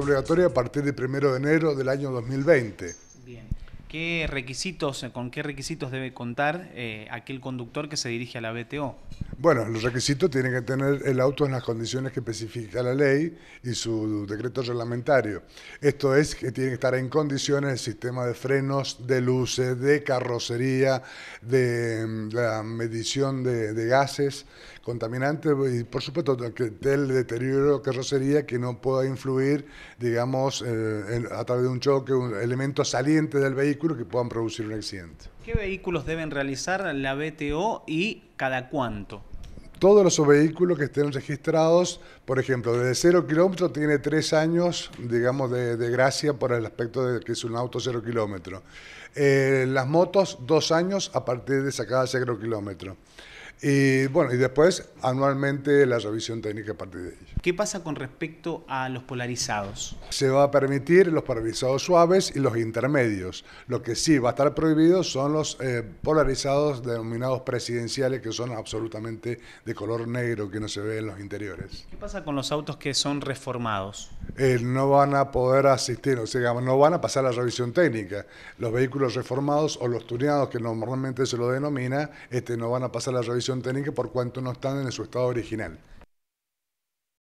obligatoria a partir de 1 de enero del año 2020. Bien. ¿Qué requisitos, eh, con qué requisitos debe contar eh, aquel conductor que se dirige a la BTO? Bueno, los requisitos tienen que tener el auto en las condiciones que especifica la ley y su decreto reglamentario. Esto es que tiene que estar en condiciones el sistema de frenos, de luces, de carrocería, de mm, la medición de, gases contaminantes y por supuesto del deterioro de carrocería que no pueda influir, digamos, eh, a través de un choque, un elemento saliente del vehículo que puedan producir un accidente. ¿Qué vehículos deben realizar la BTO y cada cuánto? Todos los vehículos que estén registrados, por ejemplo, desde 0 kilómetros tiene 3 años, digamos, de, de, gracia por el aspecto de que es un auto 0 kilómetro. Eh, las motos, 2 años a partir de sacada 0 kilómetros. Y bueno, y después anualmente la revisión técnica a partir de ello. ¿Qué pasa con respecto a los polarizados? Se va a permitir los polarizados suaves y los intermedios. Lo que sí va a estar prohibido son los eh, polarizados denominados presidenciales, que son absolutamente de color negro, que no se ve en los interiores. ¿Qué pasa con los autos que son reformados? Eh, no van a poder asistir, o sea, no van a pasar la revisión técnica. Los vehículos reformados o los tuneados, que normalmente se lo denomina, este, no van a pasar la revisión técnica por cuanto no están en su estado original.